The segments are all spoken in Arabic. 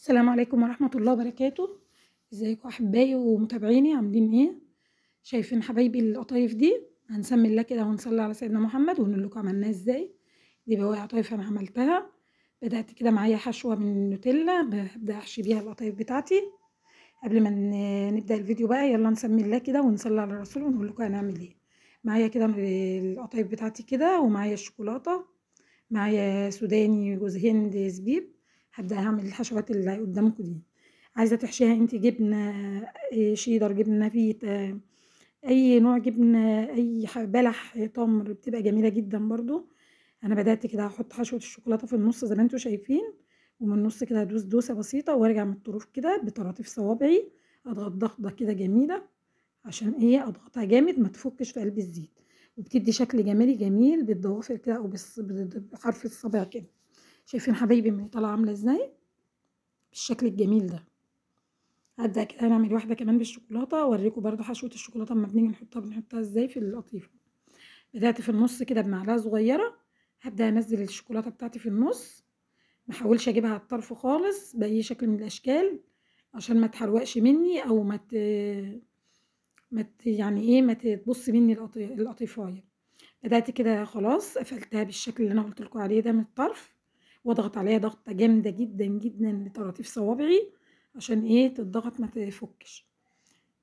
السلام عليكم ورحمة الله وبركاته ازيكم احبائي ومتابعيني عاملين ايه شايفين حبايبي القطايف دي هنسمي الله كده ونصلي على سيدنا محمد ونقول لكم عملناها ازاي دي بواقي قطايف انا عملتها بدأت كده معايا حشوة من نوتيلا ببدأ احشي بيها القطايف بتاعتي قبل ما نبدأ الفيديو بقى يلا نسمي الله كده ونصلي على الرسول ونقول لكم هنعمل ايه معايا كده القطايف بتاعتي كده ومعايا الشوكولاتة معايا سوداني جوز هند زبيب هبدأ أعمل الحشوات اللي قدامكم دي عايزة تحشيها انت جبنة آه، شيدر جبنة فيتا آه، أي نوع جبنة أي بلح تمر بتبقى جميلة جدا برضو أنا بدأت كده هحط حشوة الشوكولاتة في النص زي ما انتوا شايفين ومن النص كده هدوس دوسة بسيطة وارجع من الطرف كده بطراطيف صوابعي اضغط ضغطة كده جميلة عشان ايه اضغطها جامد ما تفكش في قلب الزيت وبتدي شكل جمالي جميل بالضوافر كده او بحرف الصابع كده شايفين حبايبي ما هي طالعه عامله ازاي بالشكل الجميل ده هبدأ كده نعمل واحده كمان بالشوكولاته اوريكم برده حشوه الشوكولاته اما بنيجي نحطها بنحطها ازاي في القطيفه بدات في النص كده بمعلقه صغيره هبدا انزل الشوكولاته بتاعتي في النص ما احاولش اجيبها على الطرف خالص باي شكل من الاشكال عشان ما تحرقش مني او ما مت... ما مت... يعني ايه ما تبص مني القطيفايه بدات كده خلاص قفلتها بالشكل اللي انا قلت لكم عليه ده من الطرف واضغط عليها ضغطة جامدة جدا جدا لطراطيف صوابعي عشان ايه تتضغط ما تفكش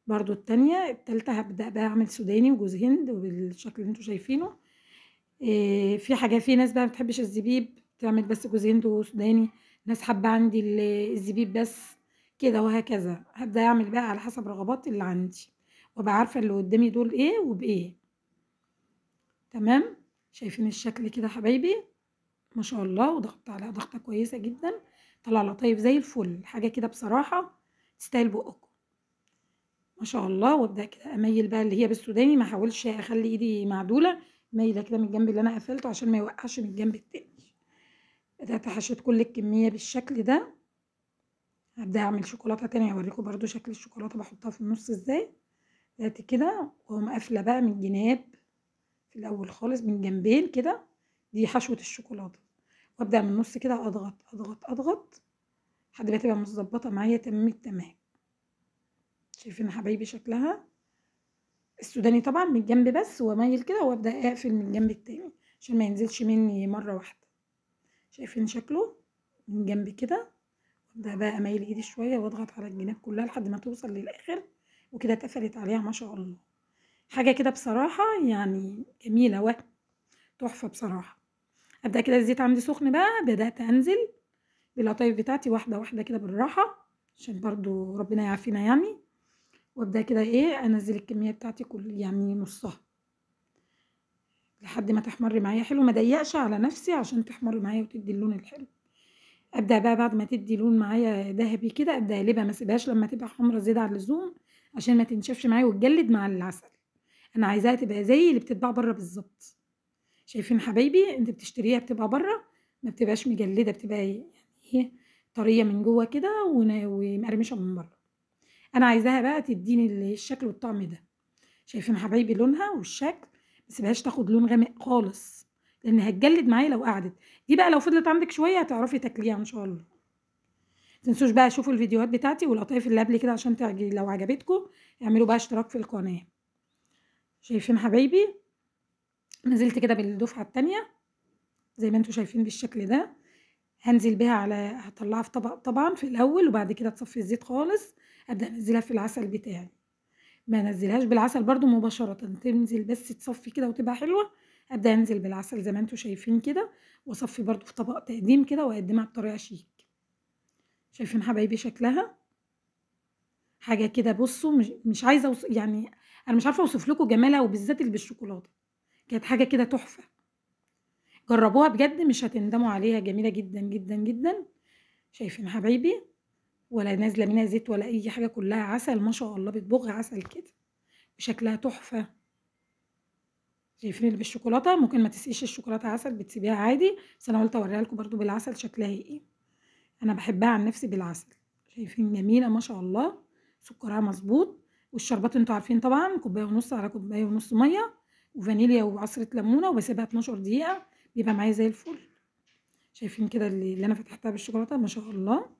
برضو التانية التالتة هبدأ بقى أعمل سوداني وجوز هند بالشكل اللي انتوا شايفينه إيه في حاجة في ناس بقى ما بتحبش الزبيب تعمل بس جوز هند وسوداني ناس حابة عندي الزبيب بس كده وهكذا هبدأ أعمل بقى على حسب رغبات اللي عندي وابقى عارفة اللي قدامي دول ايه وبايه تمام شايفين الشكل كده حبايبي ما شاء الله وضغط عليها ضغطة كويسة جدا طلع لطيف زي الفل حاجة كده بصراحة تستاهل بقكم ما شاء الله وابدأ كده اميل بقى اللي هي بالسوداني ما احاولش اخلي ايدي معدولة مايلة كده من الجنب اللي انا قفلته عشان ما يوقعش من الجنب التاني بدأت حشيت كل الكمية بالشكل ده هبدأ اعمل شوكولاتة تاني اوريكم برضو شكل الشوكولاتة بحطها في النص ازاي بدأت كده واقوم قافلة بقى من الجناب في الاول خالص من جنبين كده دي حشوة الشوكولاتة وابدأ من النص كده اضغط اضغط اضغط لحد ما تبقى متظبطة معايا تمام التمام شايفين حبايبي شكلها السوداني طبعا من الجنب بس ومايل كده وابدأ اقفل من الجنب التاني عشان ما ينزلش مني مرة واحدة شايفين شكله من جنب كده وابدأ بقى مايل ايدي شوية واضغط على الجناب كلها لحد ما توصل للاخر وكده اتقفلت عليها ما شاء الله حاجة كده بصراحة يعني جميلة وهم تحفة بصراحة ابدا كده الزيت عندي سخن بقى بدأت أنزل بالقطايف بتاعتي واحدة واحدة كده بالراحة عشان برضو ربنا يعافينا يعني وابدأ كده ايه أنزل الكمية بتاعتي كل يعني نصها لحد ما تحمر معايا حلو ما ضيقش على نفسي عشان تحمر معايا وتدي اللون الحلو ابدا بقى بعد ما تدي لون معايا ذهبي كده ابدا اقلبها ما سيبهاش لما تبقى حمرا زياده عن اللزوم عشان ما تنشفش معايا وتجلد مع العسل انا عايزاها تبقى زي اللي بتتباع بره بالظبط شايفين حبايبي انت بتشتريها بتبقى بره ما بتبقاش مجلده بتبقى يعني ايه طريه من جوه كده ومقرمشه من بره انا عايزاها بقى تديني الشكل والطعم ده شايفين حبايبي لونها والشكل ما سيبهاش تاخد لون غامق خالص لان هتجلد معايا لو قعدت دي بقى لو فضلت عندك شويه هتعرفي تاكليها ان شاء الله تنسوش بقى شوفوا الفيديوهات بتاعتي والقطايف اللي قبل كده عشان تعجي لو عجبتكم اعملوا بقى اشتراك في القناه شايفين حبايبي نزلت كده بالدفعة التانية زي ما انتوا شايفين بالشكل ده هنزل بيها على هطلعها في طبق طبعا في الاول وبعد كده تصفي الزيت خالص ابدا انزلها في العسل بتاعي ما نزلهاش بالعسل برضو مباشرة تنزل بس تصفي كده وتبقى حلوة ابدا انزل بالعسل زي ما انتوا شايفين كده واصفي برضو في طبق تقديم كده واقدمها بطريقة شيك شايفين حبايبي شكلها حاجة كده بصوا مش, مش عايزة يعني انا مش عارفة اوصف لكم جمالها وبالذات اللي بالشوكولاتة كانت حاجة كده تحفة جربوها بجد مش هتندموا عليها جميلة جدا جدا جدا شايفين حبايبي ولا نازلة منها زيت ولا أي حاجة كلها عسل ما شاء الله بتبغ عسل كده وشكلها تحفة شايفين اللي بالشوكولاتة ممكن ما تسقيش الشوكولاتة عسل بتسيبيها عادي بس أنا قلت أوريها لكم برضو بالعسل شكلها إيه أنا بحبها عن نفسي بالعسل شايفين جميلة ما شاء الله سكرها مظبوط والشربات انتوا عارفين طبعا كوباية ونص على كوباية ونص مية وفانيليا وعصرة ليمونة وبسيبها 12 دقيقة بيبقى معايا زي الفل شايفين كده اللي, اللي انا فتحتها بالشوكولاتة ما شاء الله